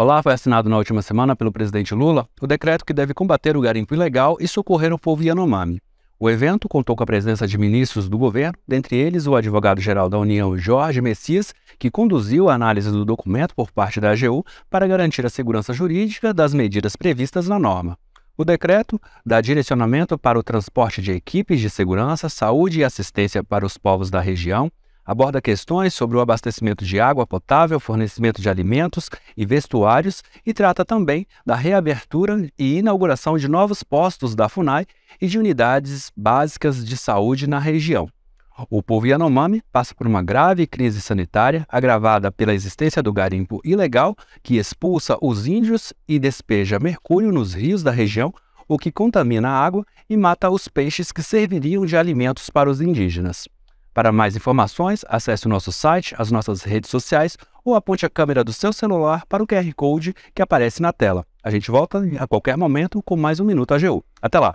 Olá foi assinado na última semana pelo presidente Lula o decreto que deve combater o garimpo ilegal e socorrer o povo Yanomami. O evento contou com a presença de ministros do governo, dentre eles o advogado-geral da União, Jorge Messias, que conduziu a análise do documento por parte da AGU para garantir a segurança jurídica das medidas previstas na norma. O decreto dá direcionamento para o transporte de equipes de segurança, saúde e assistência para os povos da região, Aborda questões sobre o abastecimento de água potável, fornecimento de alimentos e vestuários e trata também da reabertura e inauguração de novos postos da FUNAI e de unidades básicas de saúde na região. O povo Yanomami passa por uma grave crise sanitária agravada pela existência do garimpo ilegal que expulsa os índios e despeja mercúrio nos rios da região, o que contamina a água e mata os peixes que serviriam de alimentos para os indígenas. Para mais informações, acesse o nosso site, as nossas redes sociais ou aponte a câmera do seu celular para o QR Code que aparece na tela. A gente volta a qualquer momento com mais um Minuto AGU. Até lá!